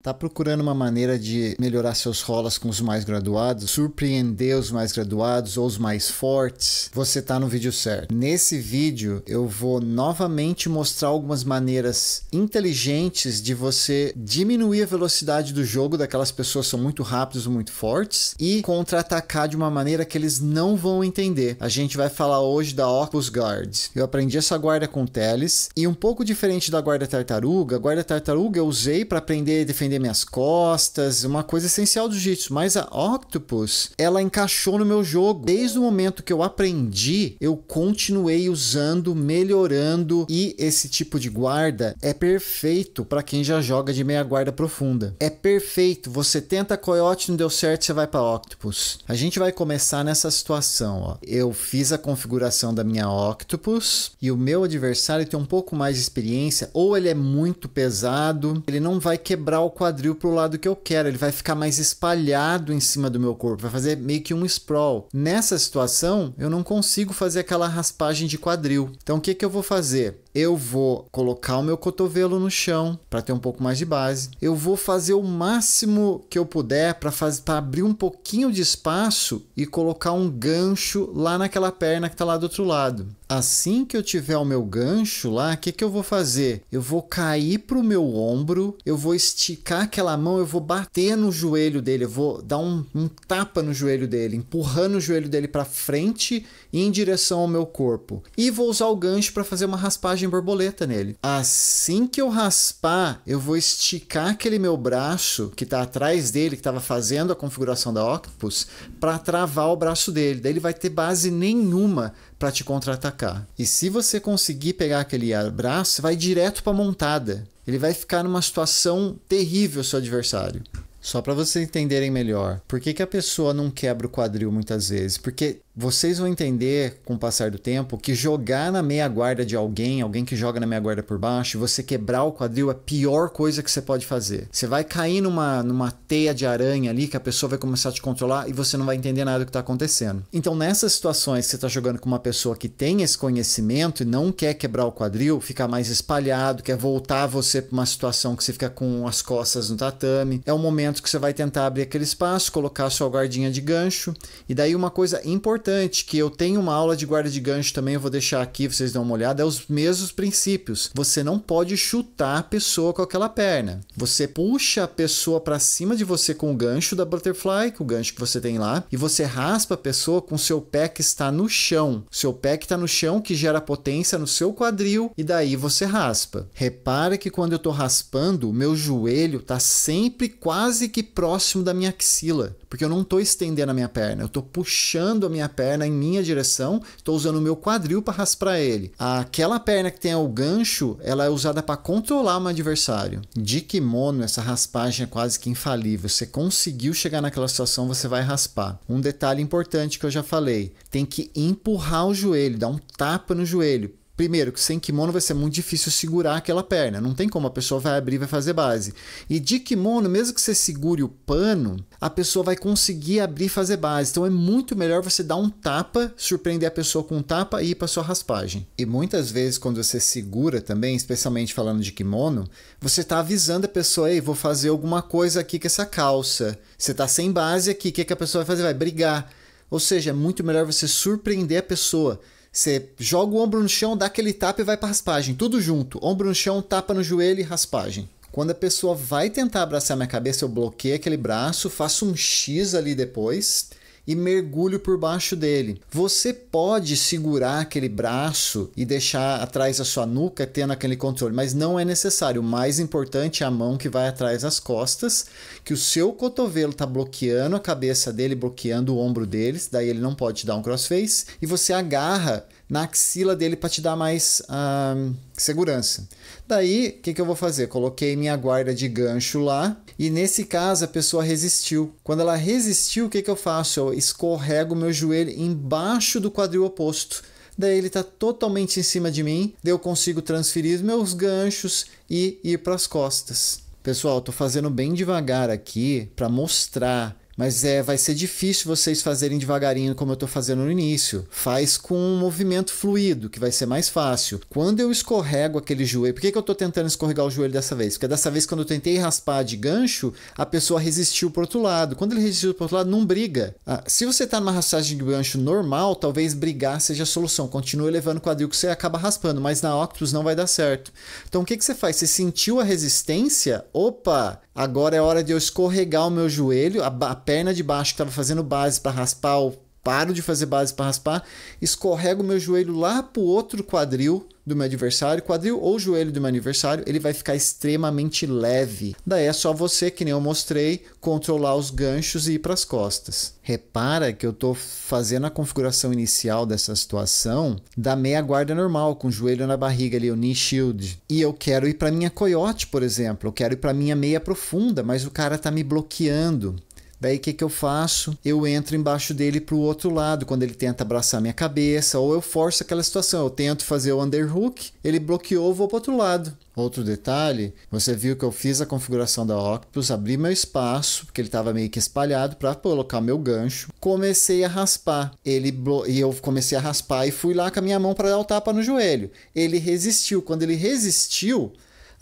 Tá procurando uma maneira de melhorar seus rolas com os mais graduados, surpreender os mais graduados ou os mais fortes? Você tá no vídeo certo. Nesse vídeo eu vou novamente mostrar algumas maneiras inteligentes de você diminuir a velocidade do jogo daquelas pessoas que são muito rápidos, muito fortes e contra-atacar de uma maneira que eles não vão entender. A gente vai falar hoje da Opus Guard. Eu aprendi essa guarda com Teles e um pouco diferente da guarda tartaruga. A guarda tartaruga eu usei para aprender a defender defender minhas costas, uma coisa essencial do jiu-jitsu. Mas a Octopus, ela encaixou no meu jogo. Desde o momento que eu aprendi, eu continuei usando, melhorando e esse tipo de guarda é perfeito para quem já joga de meia guarda profunda. É perfeito. Você tenta coiote, não deu certo, você vai para Octopus. A gente vai começar nessa situação, ó. Eu fiz a configuração da minha Octopus e o meu adversário tem um pouco mais de experiência ou ele é muito pesado, ele não vai quebrar o quadril para o lado que eu quero, ele vai ficar mais espalhado em cima do meu corpo, vai fazer meio que um sprawl. Nessa situação, eu não consigo fazer aquela raspagem de quadril. Então, o que, que eu vou fazer? Eu vou colocar o meu cotovelo no chão para ter um pouco mais de base. Eu vou fazer o máximo que eu puder para abrir um pouquinho de espaço e colocar um gancho lá naquela perna que está lá do outro lado. Assim que eu tiver o meu gancho lá, o que, que eu vou fazer? Eu vou cair para o meu ombro, eu vou esticar esticar aquela mão, eu vou bater no joelho dele, eu vou dar um, um tapa no joelho dele, empurrando o joelho dele para frente e em direção ao meu corpo. E vou usar o gancho para fazer uma raspagem borboleta nele. Assim que eu raspar, eu vou esticar aquele meu braço que está atrás dele, que estava fazendo a configuração da Octopus, para travar o braço dele. Daí ele vai ter base nenhuma para te contra-atacar. E se você conseguir pegar aquele abraço, vai direto para montada. Ele vai ficar numa situação terrível seu adversário. Só para vocês entenderem melhor, por que, que a pessoa não quebra o quadril muitas vezes? Porque vocês vão entender com o passar do tempo que jogar na meia guarda de alguém, alguém que joga na meia guarda por baixo, você quebrar o quadril é a pior coisa que você pode fazer. Você vai cair numa, numa teia de aranha ali que a pessoa vai começar a te controlar e você não vai entender nada do que está acontecendo. Então, nessas situações, você está jogando com uma pessoa que tem esse conhecimento e não quer quebrar o quadril, ficar mais espalhado, quer voltar você para uma situação que você fica com as costas no tatame, é o momento que você vai tentar abrir aquele espaço, colocar sua guardinha de gancho. E daí, uma coisa importante importante que eu tenho uma aula de guarda de gancho também, eu vou deixar aqui, vocês dão uma olhada, é os mesmos princípios. Você não pode chutar a pessoa com aquela perna. Você puxa a pessoa para cima de você com o gancho da butterfly, com o gancho que você tem lá, e você raspa a pessoa com seu pé que está no chão. Seu pé que está no chão que gera potência no seu quadril e daí você raspa. Repara que quando eu estou raspando, o meu joelho está sempre quase que próximo da minha axila, porque eu não estou estendendo a minha perna, eu estou puxando a minha perna em minha direção, estou usando o meu quadril para raspar ele. Aquela perna que tem o gancho, ela é usada para controlar o adversário. De kimono, essa raspagem é quase que infalível. Você conseguiu chegar naquela situação, você vai raspar. Um detalhe importante que eu já falei: tem que empurrar o joelho, dar um tapa no joelho Primeiro, que sem kimono vai ser muito difícil segurar aquela perna. Não tem como, a pessoa vai abrir e vai fazer base. E de kimono, mesmo que você segure o pano, a pessoa vai conseguir abrir e fazer base. Então é muito melhor você dar um tapa, surpreender a pessoa com um tapa e ir para sua raspagem. E muitas vezes, quando você segura também, especialmente falando de kimono, você está avisando a pessoa: ei, vou fazer alguma coisa aqui com essa calça. Você está sem base aqui, o que, é que a pessoa vai fazer? Vai brigar. Ou seja, é muito melhor você surpreender a pessoa você joga o ombro no chão, dá aquele tapa e vai para raspagem. Tudo junto. Ombro no chão, tapa no joelho e raspagem. Quando a pessoa vai tentar abraçar minha cabeça, eu bloqueio aquele braço, faço um X ali depois e mergulho por baixo dele. Você pode segurar aquele braço e deixar atrás da sua nuca, tendo aquele controle, mas não é necessário. O mais importante é a mão que vai atrás das costas, que o seu cotovelo está bloqueando a cabeça dele, bloqueando o ombro deles, daí ele não pode dar um crossface, e você agarra na axila dele para te dar mais uh, segurança. Daí, o que, que eu vou fazer? Coloquei minha guarda de gancho lá e nesse caso a pessoa resistiu. Quando ela resistiu, o que, que eu faço? Eu escorrego meu joelho embaixo do quadril oposto daí ele está totalmente em cima de mim, daí eu consigo transferir meus ganchos e ir para as costas. Pessoal, estou fazendo bem devagar aqui para mostrar mas é, vai ser difícil vocês fazerem devagarinho como eu estou fazendo no início. Faz com um movimento fluido, que vai ser mais fácil. Quando eu escorrego aquele joelho, por que, que eu estou tentando escorregar o joelho dessa vez? Porque dessa vez, quando eu tentei raspar de gancho, a pessoa resistiu o outro lado. Quando ele resistiu o outro lado, não briga. Ah, se você está numa raspagem de gancho normal, talvez brigar seja a solução. Continue levando o quadril que você acaba raspando, mas na Octopus não vai dar certo. Então o que, que você faz? Você sentiu a resistência? Opa! Agora é hora de eu escorregar o meu joelho, a perna de baixo que estava fazendo base para raspar, eu paro de fazer base para raspar, escorrego o meu joelho lá para o outro quadril do meu adversário, quadril ou joelho do meu adversário, ele vai ficar extremamente leve. Daí é só você, que nem eu mostrei, controlar os ganchos e ir para as costas. Repara que eu estou fazendo a configuração inicial dessa situação da meia guarda normal, com o joelho na barriga ali, o knee shield. E eu quero ir para minha coiote, por exemplo, eu quero ir para minha meia profunda, mas o cara está me bloqueando. Daí o que, que eu faço? Eu entro embaixo dele para o outro lado, quando ele tenta abraçar minha cabeça, ou eu forço aquela situação. Eu tento fazer o underhook, ele bloqueou, vou para outro lado. Outro detalhe, você viu que eu fiz a configuração da Octopus, abri meu espaço, porque ele estava meio que espalhado, para colocar meu gancho. Comecei a raspar. Ele e eu comecei a raspar e fui lá com a minha mão para dar o tapa no joelho. Ele resistiu. Quando ele resistiu,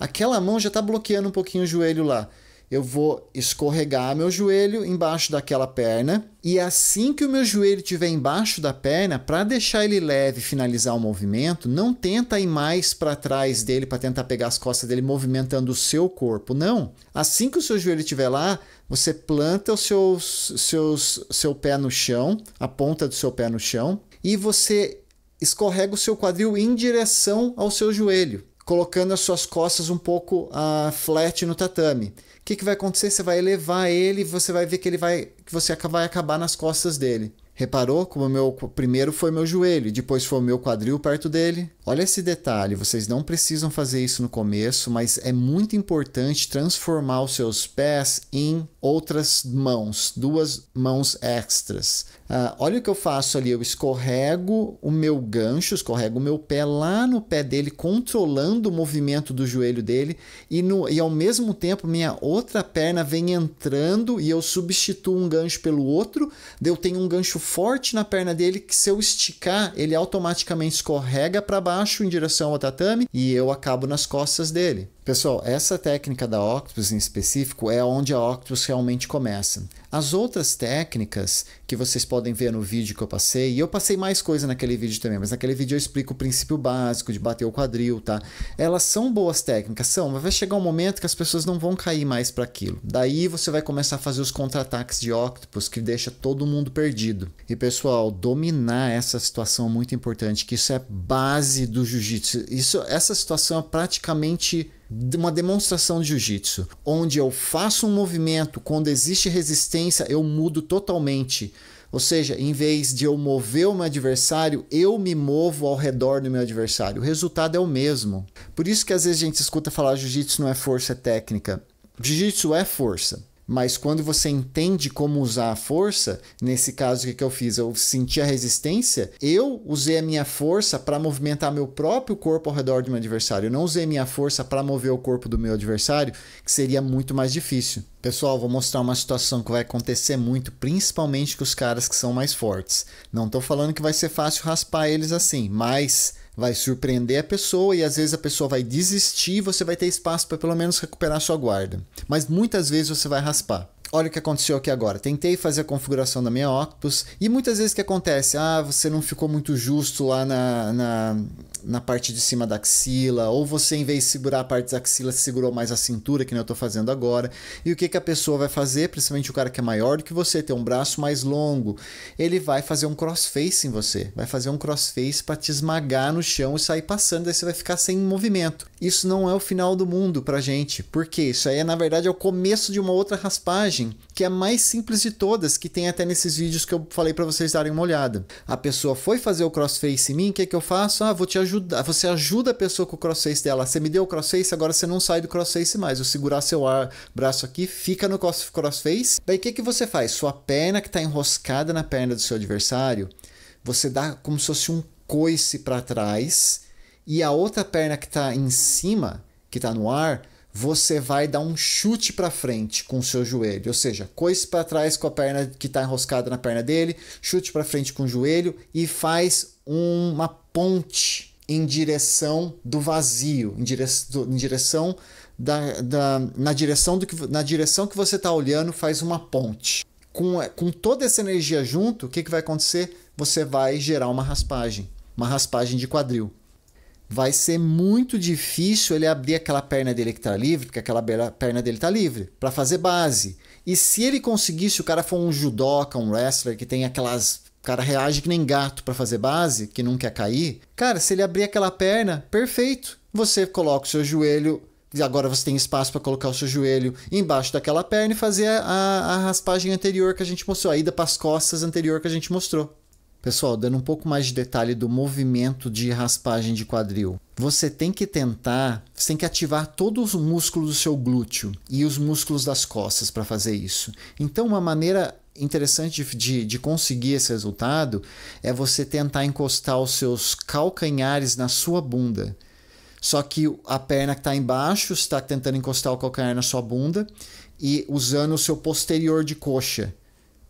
aquela mão já está bloqueando um pouquinho o joelho lá eu vou escorregar meu joelho embaixo daquela perna e assim que o meu joelho estiver embaixo da perna, para deixar ele leve e finalizar o movimento, não tenta ir mais para trás dele para tentar pegar as costas dele movimentando o seu corpo, não. Assim que o seu joelho estiver lá, você planta o seu, seu seu pé no chão, a ponta do seu pé no chão, e você escorrega o seu quadril em direção ao seu joelho colocando as suas costas um pouco uh, flat no tatame que, que vai acontecer? Você vai elevar ele, você vai ver que ele vai. que você vai acabar nas costas dele. Reparou como o meu primeiro foi meu joelho, depois foi o meu quadril perto dele? Olha esse detalhe, vocês não precisam fazer isso no começo, mas é muito importante transformar os seus pés em outras mãos, duas mãos extras. Ah, olha o que eu faço ali, eu escorrego o meu gancho, escorrego o meu pé lá no pé dele, controlando o movimento do joelho dele, e, no, e ao mesmo tempo minha outra perna vem entrando e eu substituo um gancho pelo outro, eu tenho um gancho forte na perna dele que se eu esticar, ele automaticamente escorrega para baixo em direção ao tatame e eu acabo nas costas dele. Pessoal, essa técnica da Octopus em específico é onde a Octopus realmente começa. As outras técnicas que vocês podem ver no vídeo que eu passei, e eu passei mais coisa naquele vídeo também, mas naquele vídeo eu explico o princípio básico de bater o quadril, tá? Elas são boas técnicas, são, mas vai chegar um momento que as pessoas não vão cair mais para aquilo. Daí você vai começar a fazer os contra-ataques de Octopus que deixa todo mundo perdido. E pessoal, dominar essa situação é muito importante, que isso é base do jiu-jitsu. Isso essa situação é praticamente uma demonstração de jiu-jitsu, onde eu faço um movimento, quando existe resistência, eu mudo totalmente. Ou seja, em vez de eu mover o meu adversário, eu me movo ao redor do meu adversário. O resultado é o mesmo. Por isso que às vezes a gente escuta falar jiu-jitsu não é força, é técnica. Jiu-jitsu é força. Mas quando você entende como usar a força, nesse caso o que eu fiz? Eu senti a resistência, eu usei a minha força para movimentar meu próprio corpo ao redor do meu adversário. Eu não usei minha força para mover o corpo do meu adversário, que seria muito mais difícil. Pessoal, vou mostrar uma situação que vai acontecer muito, principalmente com os caras que são mais fortes. Não estou falando que vai ser fácil raspar eles assim, mas vai surpreender a pessoa e às vezes a pessoa vai desistir, você vai ter espaço para pelo menos recuperar sua guarda. Mas muitas vezes você vai raspar olha o que aconteceu aqui agora. Tentei fazer a configuração da minha Octopus e muitas vezes que acontece? Ah, você não ficou muito justo lá na, na, na parte de cima da axila, ou você em vez de segurar a parte da axila, segurou mais a cintura, que nem eu estou fazendo agora. E o que, que a pessoa vai fazer, principalmente o cara que é maior do que você, tem um braço mais longo, ele vai fazer um crossface em você, vai fazer um crossface para te esmagar no chão e sair passando, daí você vai ficar sem movimento. Isso não é o final do mundo pra gente, porque isso aí é na verdade é o começo de uma outra raspagem Assim, que é a mais simples de todas, que tem até nesses vídeos que eu falei para vocês darem uma olhada. A pessoa foi fazer o crossface em mim, o que, é que eu faço? Ah, vou te ajudar. Você ajuda a pessoa com o crossface dela. Você me deu o crossface, agora você não sai do crossface mais. Eu segurar seu ar, braço aqui, fica no crossface. Daí o que, é que você faz? Sua perna que está enroscada na perna do seu adversário, você dá como se fosse um coice para trás e a outra perna que está em cima, que está no ar, você vai dar um chute para frente com o seu joelho, ou seja, coice para trás com a perna que está enroscada na perna dele, chute para frente com o joelho e faz uma ponte em direção do vazio, em, dire em direção da, da, na direção do que na direção que você está olhando faz uma ponte. Com, é, com toda essa energia junto, o que, que vai acontecer? Você vai gerar uma raspagem, uma raspagem de quadril vai ser muito difícil ele abrir aquela perna dele que está livre, porque aquela perna dele está livre, para fazer base. E se ele conseguisse, o cara for um judoca, um wrestler que tem aquelas. O cara reage que nem gato para fazer base, que não quer cair. Cara, se ele abrir aquela perna, perfeito. Você coloca o seu joelho e agora você tem espaço para colocar o seu joelho embaixo daquela perna e fazer a, a, raspagem anterior que a gente mostrou, a ida para as costas anterior que a gente mostrou. Pessoal, dando um pouco mais de detalhe do movimento de raspagem de quadril. Você tem que tentar, você tem que ativar todos os músculos do seu glúteo e os músculos das costas para fazer isso. Então, uma maneira interessante de, de, de, conseguir esse resultado é você tentar encostar os seus calcanhares na sua bunda. Só que a perna que está embaixo está tentando encostar o calcanhar na sua bunda e usando o seu posterior de coxa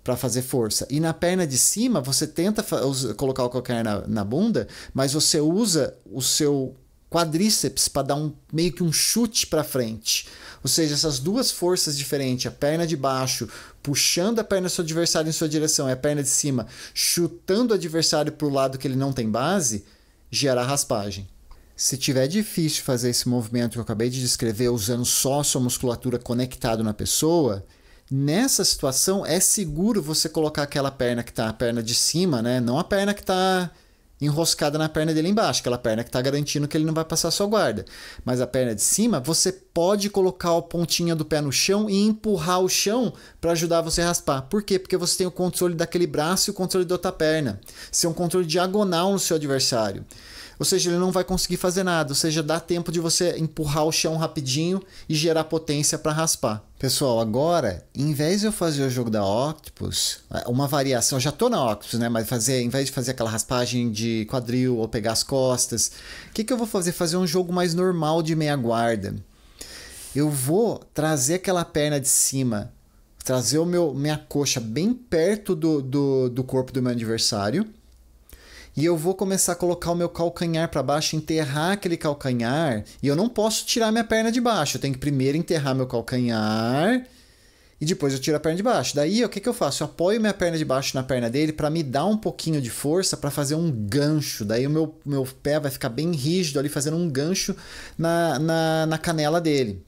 para fazer força. E na perna de cima, você tenta colocar o calcanhar na, na bunda, mas você usa o seu quadríceps para dar um meio que um chute para frente. Ou seja, essas duas forças diferentes, a perna de baixo puxando a perna do seu adversário em sua direção e a perna de cima chutando o adversário para o lado que ele não tem base, gera raspagem. Se tiver difícil fazer esse movimento que eu acabei de descrever usando só a sua musculatura conectado na pessoa, Nessa situação, é seguro você colocar aquela perna que está a perna de cima, né? Não a perna que está enroscada na perna dele embaixo, aquela perna que está garantindo que ele não vai passar sua guarda. Mas a perna de cima, você pode colocar a pontinha do pé no chão e empurrar o chão para ajudar você a raspar. Por quê? Porque você tem o controle daquele braço e o controle da outra perna. Você tem é um controle diagonal no seu adversário ou seja, ele não vai conseguir fazer nada, ou seja, dá tempo de você empurrar o chão rapidinho e gerar potência para raspar. Pessoal, agora, em vez de eu fazer o jogo da Octopus, é, uma variação, eu já tô na Octopus, né, mas fazer, em vez de fazer aquela raspagem de quadril ou pegar as costas, o que, que eu vou fazer? Fazer um jogo mais normal de meia guarda. Eu vou trazer aquela perna de cima trazer o meu, minha coxa bem perto do, do, do corpo do meu adversário e eu vou começar a colocar o meu calcanhar para baixo, enterrar aquele calcanhar, e eu não posso tirar minha perna de baixo. Eu tenho que primeiro enterrar meu calcanhar e depois eu tiro a perna de baixo. Daí, o que, que eu faço? Eu apoio minha perna de baixo na perna dele para me dar um pouquinho de força para fazer um gancho. Daí, o meu, meu pé vai ficar bem rígido ali, fazendo um gancho na, na, na canela dele.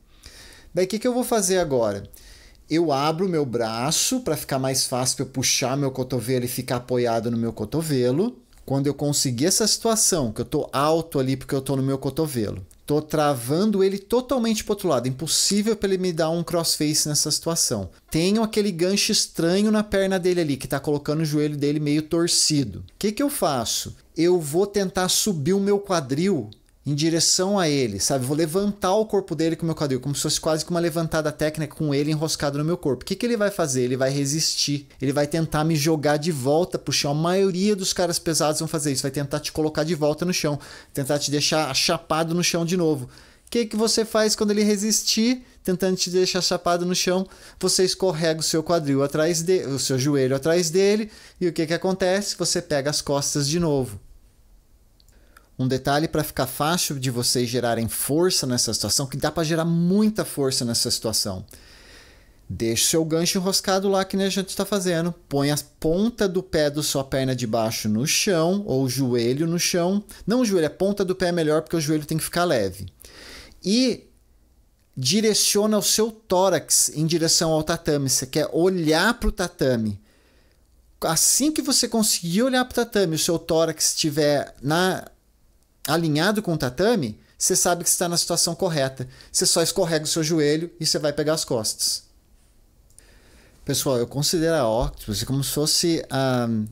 Daí, o que, que eu vou fazer agora? Eu abro meu braço para ficar mais fácil para eu puxar meu cotovelo e ficar apoiado no meu cotovelo quando eu conseguir essa situação, que eu tô alto ali porque eu tô no meu cotovelo, tô travando ele totalmente pro outro lado, impossível para ele me dar um crossface nessa situação. Tenho aquele gancho estranho na perna dele ali, que tá colocando o joelho dele meio torcido. O que que eu faço? Eu vou tentar subir o meu quadril em direção a ele, sabe? Vou levantar o corpo dele com o meu quadril, como se fosse quase que uma levantada técnica com ele enroscado no meu corpo. O que, que ele vai fazer? Ele vai resistir, ele vai tentar me jogar de volta pro chão. A maioria dos caras pesados vão fazer isso, vai tentar te colocar de volta no chão, tentar te deixar chapado no chão de novo. O que, que você faz quando ele resistir, tentando te deixar chapado no chão? Você escorrega o seu quadril atrás dele, o seu joelho atrás dele, e o que, que acontece? Você pega as costas de novo. Um detalhe para ficar fácil de vocês gerarem força nessa situação, que dá para gerar muita força nessa situação. Deixe seu gancho enroscado lá que a gente está fazendo. Põe a ponta do pé da sua perna de baixo no chão, ou o joelho no chão. Não o joelho, a ponta do pé é melhor porque o joelho tem que ficar leve. E direciona o seu tórax em direção ao tatame. Você quer olhar para o tatame. Assim que você conseguir olhar para o tatame, o seu tórax estiver na alinhado com o tatame, você sabe que está na situação correta. Você só escorrega o seu joelho e você vai pegar as costas. Pessoal, eu considero a octopus como se fosse um,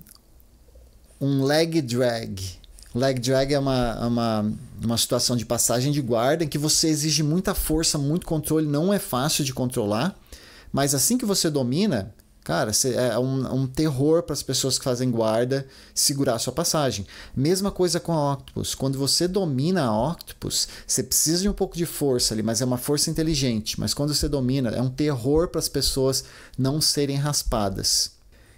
um leg drag. Leg drag é uma, é uma, uma situação de passagem de guarda em que você exige muita força, muito controle, não é fácil de controlar. Mas assim que você domina, Cara, é um, um terror para as pessoas que fazem guarda segurar a sua passagem. Mesma coisa com a Octopus. Quando você domina a Octopus, você precisa de um pouco de força ali, mas é uma força inteligente. Mas quando você domina, é um terror para as pessoas não serem raspadas.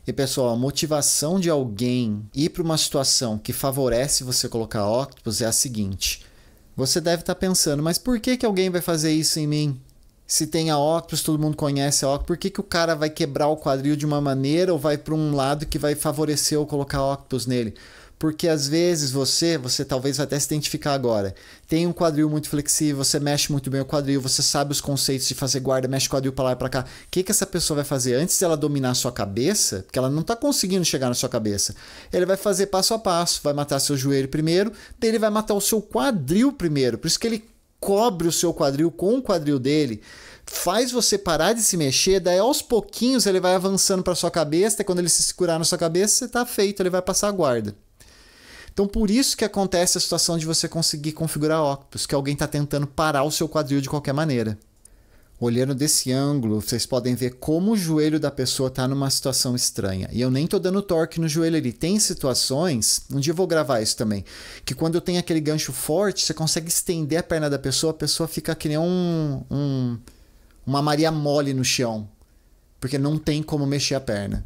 E pessoal, a motivação de alguém ir para uma situação que favorece você colocar Octopus é a seguinte: você deve estar tá pensando, mas por que, que alguém vai fazer isso em mim? se tem a Octopus, todo mundo conhece a Octopus, por que, que o cara vai quebrar o quadril de uma maneira ou vai para um lado que vai favorecer ou colocar Octopus nele? Porque às vezes você, você talvez vai até se identificar agora, tem um quadril muito flexível, você mexe muito bem o quadril, você sabe os conceitos de fazer guarda, mexe o quadril para lá e para cá. O que, que essa pessoa vai fazer? Antes dela dominar a sua cabeça, porque ela não está conseguindo chegar na sua cabeça, ele vai fazer passo a passo, vai matar seu joelho primeiro, daí ele vai matar o seu quadril primeiro. Por isso que ele cobre o seu quadril com o quadril dele, faz você parar de se mexer, daí aos pouquinhos ele vai avançando para sua cabeça, e quando ele se segurar na sua cabeça, você está feito, ele vai passar a guarda. Então por isso que acontece a situação de você conseguir configurar óculos, que alguém está tentando parar o seu quadril de qualquer maneira olhando desse ângulo, vocês podem ver como o joelho da pessoa está numa situação estranha. E eu nem estou dando torque no joelho ali. Tem situações, um dia eu vou gravar isso também, que quando tem aquele gancho forte, você consegue estender a perna da pessoa, a pessoa fica que nem um, um uma Maria mole no chão, porque não tem como mexer a perna.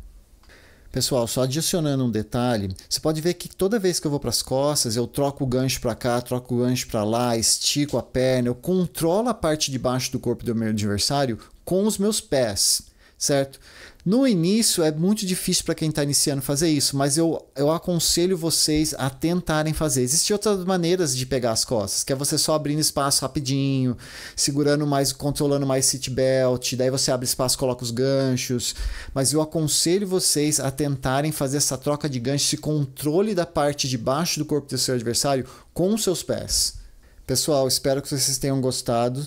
Pessoal, só adicionando um detalhe, você pode ver que toda vez que eu vou para as costas, eu troco o gancho para cá, troco o gancho para lá, estico a perna, eu controlo a parte de baixo do corpo do meu adversário com os meus pés certo? No início é muito difícil para quem está iniciando fazer isso, mas eu, eu aconselho vocês a tentarem fazer. Existem outras maneiras de pegar as costas, que é você só abrindo espaço rapidinho, segurando mais, controlando mais seat belt, daí você abre espaço, coloca os ganchos. Mas eu aconselho vocês a tentarem fazer essa troca de gancho, esse controle da parte de baixo do corpo do seu adversário com os seus pés. Pessoal, espero que vocês tenham gostado.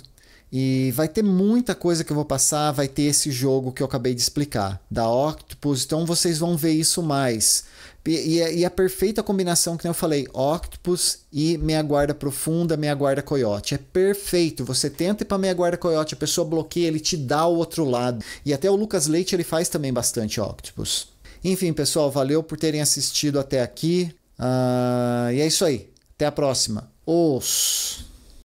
E vai ter muita coisa que eu vou passar, vai ter esse jogo que eu acabei de explicar, da Octopus, então vocês vão ver isso mais. E, e, é, e é a perfeita combinação que eu falei, Octopus e meia guarda profunda, meia guarda coiote. É perfeito. Você tenta ir para meia guarda coiote, a pessoa bloqueia, ele te dá o outro lado. E até o Lucas Leite ele faz também bastante Octopus. Enfim, pessoal, valeu por terem assistido até aqui. Uh, e é isso aí. Até a próxima. Os.